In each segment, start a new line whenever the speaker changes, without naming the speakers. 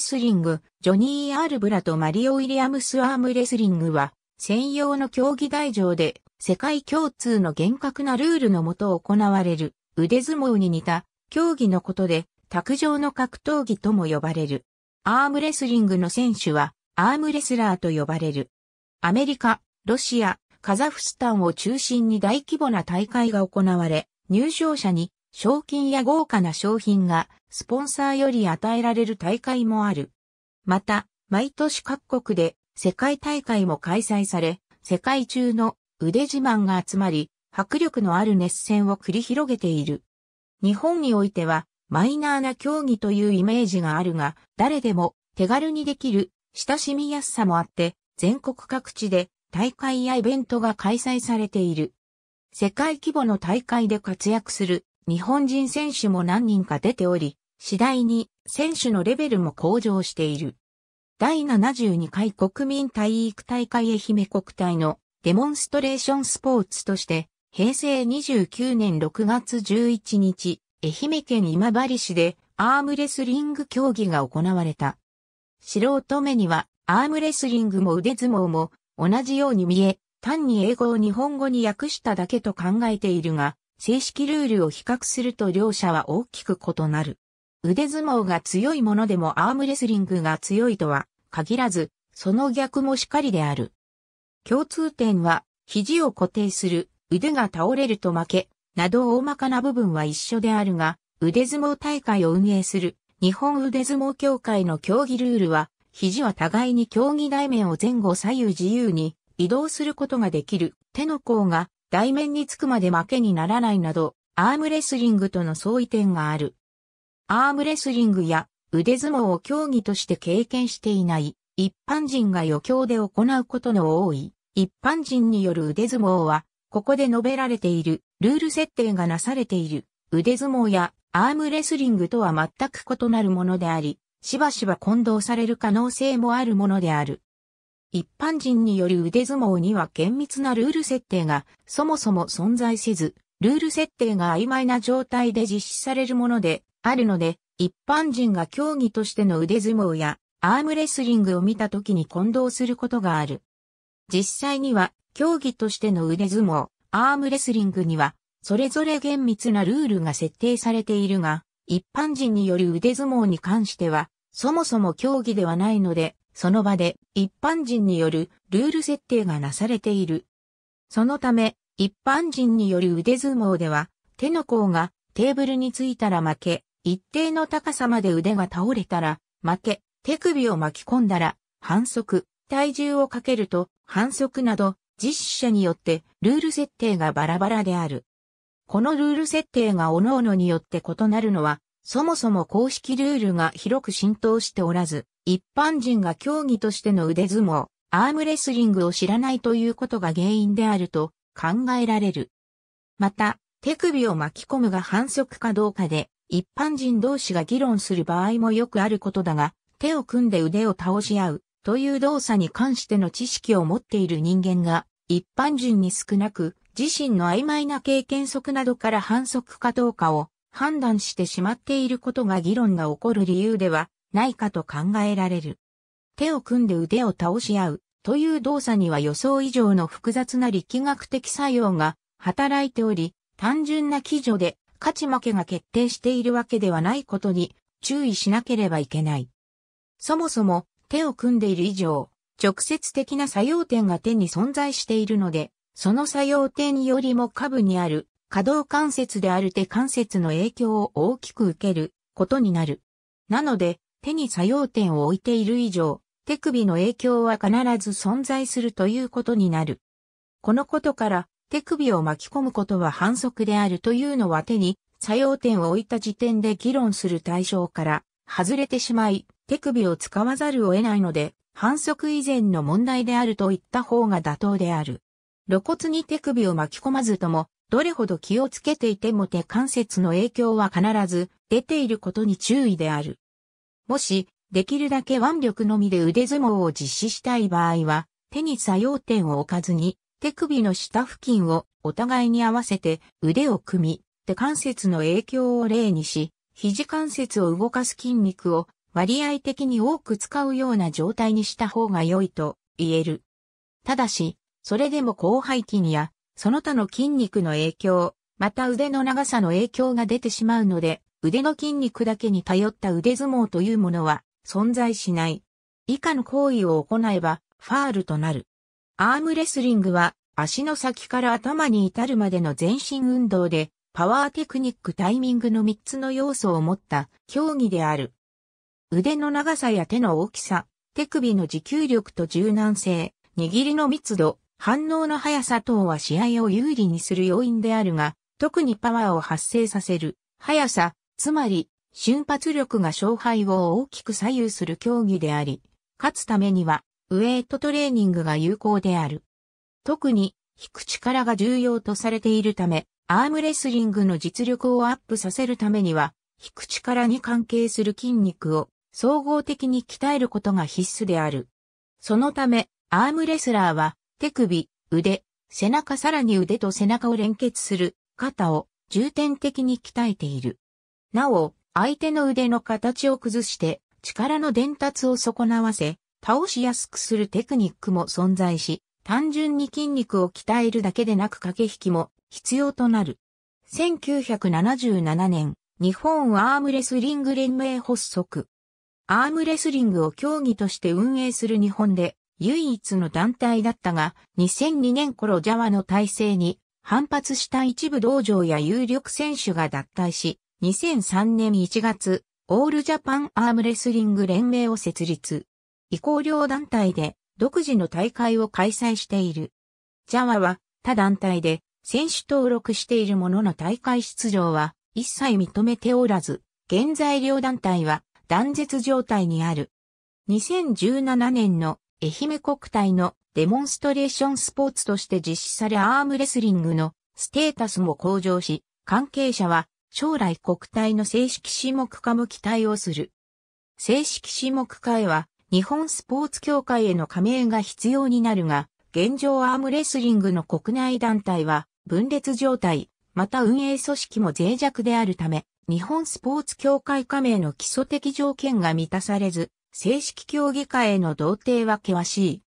スリング、ジョニー・アールブラとマリオ・ウィリアムス・アームレスリングは、専用の競技台上で、世界共通の厳格なルールのもと行われる、腕相撲に似た、競技のことで、卓上の格闘技とも呼ばれる。アームレスリングの選手は、アームレスラーと呼ばれる。アメリカ、ロシア、カザフスタンを中心に大規模な大会が行われ、入賞者に賞金や豪華な商品がスポンサーより与えられる大会もある。また、毎年各国で世界大会も開催され、世界中の腕自慢が集まり、迫力のある熱戦を繰り広げている。日本においては、マイナーな競技というイメージがあるが、誰でも手軽にできる親しみやすさもあって、全国各地で大会やイベントが開催されている。世界規模の大会で活躍する日本人選手も何人か出ており、次第に選手のレベルも向上している。第72回国民体育大会愛媛国体のデモンストレーションスポーツとして、平成29年6月11日、愛媛県今治市でアームレスリング競技が行われた。素人目にはアームレスリングも腕相撲も同じように見え、単に英語を日本語に訳しただけと考えているが、正式ルールを比較すると両者は大きく異なる。腕相撲が強いものでもアームレスリングが強いとは限らず、その逆もしかりである。共通点は、肘を固定する、腕が倒れると負け、など大まかな部分は一緒であるが、腕相撲大会を運営する日本腕相撲協会の競技ルールは、肘は互いに競技台面を前後左右自由に移動することができる手の甲が台面につくまで負けにならないなど、アームレスリングとの相違点がある。アームレスリングや腕相撲を競技として経験していない一般人が余興で行うことの多い一般人による腕相撲はここで述べられているルール設定がなされている腕相撲やアームレスリングとは全く異なるものでありしばしば混同される可能性もあるものである。一般人による腕相撲には厳密なルール設定がそもそも存在せず、ルール設定が曖昧な状態で実施されるもので、あるので、一般人が競技としての腕相撲やアームレスリングを見た時に混同することがある。実際には、競技としての腕相撲、アームレスリングには、それぞれ厳密なルールが設定されているが、一般人による腕相撲に関しては、そもそも競技ではないので、その場で一般人によるルール設定がなされている。そのため、一般人による腕相撲では、手の甲がテーブルについたら負け、一定の高さまで腕が倒れたら、負け、手首を巻き込んだら、反則、体重をかけると、反則など、実施者によってルール設定がバラバラである。このルール設定が各々によって異なるのは、そもそも公式ルールが広く浸透しておらず、一般人が競技としての腕相撲、アームレスリングを知らないということが原因であると考えられる。また、手首を巻き込むが反則かどうかで一般人同士が議論する場合もよくあることだが、手を組んで腕を倒し合うという動作に関しての知識を持っている人間が、一般人に少なく、自身の曖昧な経験則などから反則かどうかを判断してしまっていることが議論が起こる理由ではないかと考えられる。手を組んで腕を倒し合うという動作には予想以上の複雑な力学的作用が働いており、単純な基準で勝ち負けが決定しているわけではないことに注意しなければいけない。そもそも手を組んでいる以上、直接的な作用点が手に存在しているので、その作用点よりも下部にある可動関節である手関節の影響を大きく受けることになる。なので、手に作用点を置いている以上、手首の影響は必ず存在するということになる。このことから、手首を巻き込むことは反則であるというのは手に作用点を置いた時点で議論する対象から外れてしまい、手首を使わざるを得ないので、反則以前の問題であると言った方が妥当である。露骨に手首を巻き込まずとも、どれほど気をつけていても手関節の影響は必ず出ていることに注意である。もし、できるだけ腕力のみで腕相撲を実施したい場合は、手に作用点を置かずに、手首の下付近をお互いに合わせて腕を組み、手関節の影響を例にし、肘関節を動かす筋肉を割合的に多く使うような状態にした方が良いと言える。ただし、それでも広背筋やその他の筋肉の影響、また腕の長さの影響が出てしまうので、腕の筋肉だけに頼った腕相撲というものは存在しない。以下の行為を行えばファールとなる。アームレスリングは足の先から頭に至るまでの全身運動でパワーテクニックタイミングの3つの要素を持った競技である。腕の長さや手の大きさ、手首の持久力と柔軟性、握りの密度、反応の速さ等は試合を有利にする要因であるが、特にパワーを発生させる速さ、つまり瞬発力が勝敗を大きく左右する競技であり、勝つためにはウエイトトレーニングが有効である。特に、引く力が重要とされているため、アームレスリングの実力をアップさせるためには、引く力に関係する筋肉を総合的に鍛えることが必須である。そのため、アームレスラーは手首、腕、背中さらに腕と背中を連結する肩を重点的に鍛えている。なお、相手の腕の形を崩して力の伝達を損なわせ、倒しやすくするテクニックも存在し、単純に筋肉を鍛えるだけでなく駆け引きも必要となる。1977年、日本アームレスリング連盟発足。アームレスリングを競技として運営する日本で唯一の団体だったが、2002年頃ジャワの体制に反発した一部道場や有力選手が脱退し、2003年1月、オールジャパンアームレスリング連盟を設立。移行両団体で独自の大会を開催している。JAWA は他団体で選手登録しているものの大会出場は一切認めておらず、現在両団体は断絶状態にある。2017年の愛媛国体のデモンストレーションスポーツとして実施されアームレスリングのステータスも向上し、関係者は将来国体の正式種目化も期待をする。正式種目化へは日本スポーツ協会への加盟が必要になるが、現状アームレスリングの国内団体は分裂状態、また運営組織も脆弱であるため、日本スポーツ協会加盟の基礎的条件が満たされず、正式競技会への同定は険しい。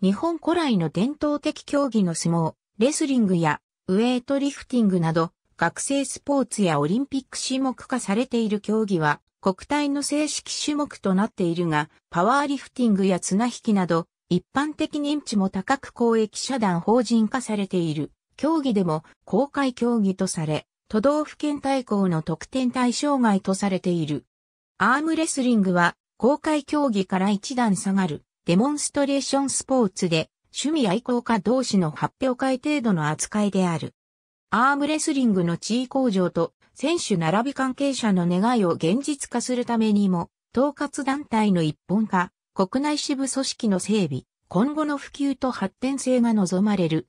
日本古来の伝統的競技の相撲、レスリングやウェイトリフティングなど、学生スポーツやオリンピック種目化されている競技は、国体の正式種目となっているが、パワーリフティングや綱引きなど、一般的認知も高く公益社団法人化されている。競技でも公開競技とされ、都道府県対抗の特典対象外とされている。アームレスリングは公開競技から一段下がるデモンストレーションスポーツで趣味愛好家同士の発表会程度の扱いである。アームレスリングの地位向上と選手並び関係者の願いを現実化するためにも、統括団体の一本化、国内支部組織の整備、今後の普及と発展性が望まれる。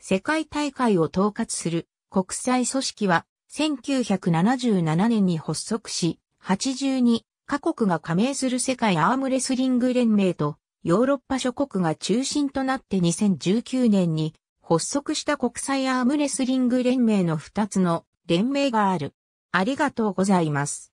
世界大会を統括する国際組織は1977年に発足し、82カ国が加盟する世界アームレスリング連盟とヨーロッパ諸国が中心となって2019年に発足した国際アームレスリング連盟の2つの連盟がある。ありがとうございます。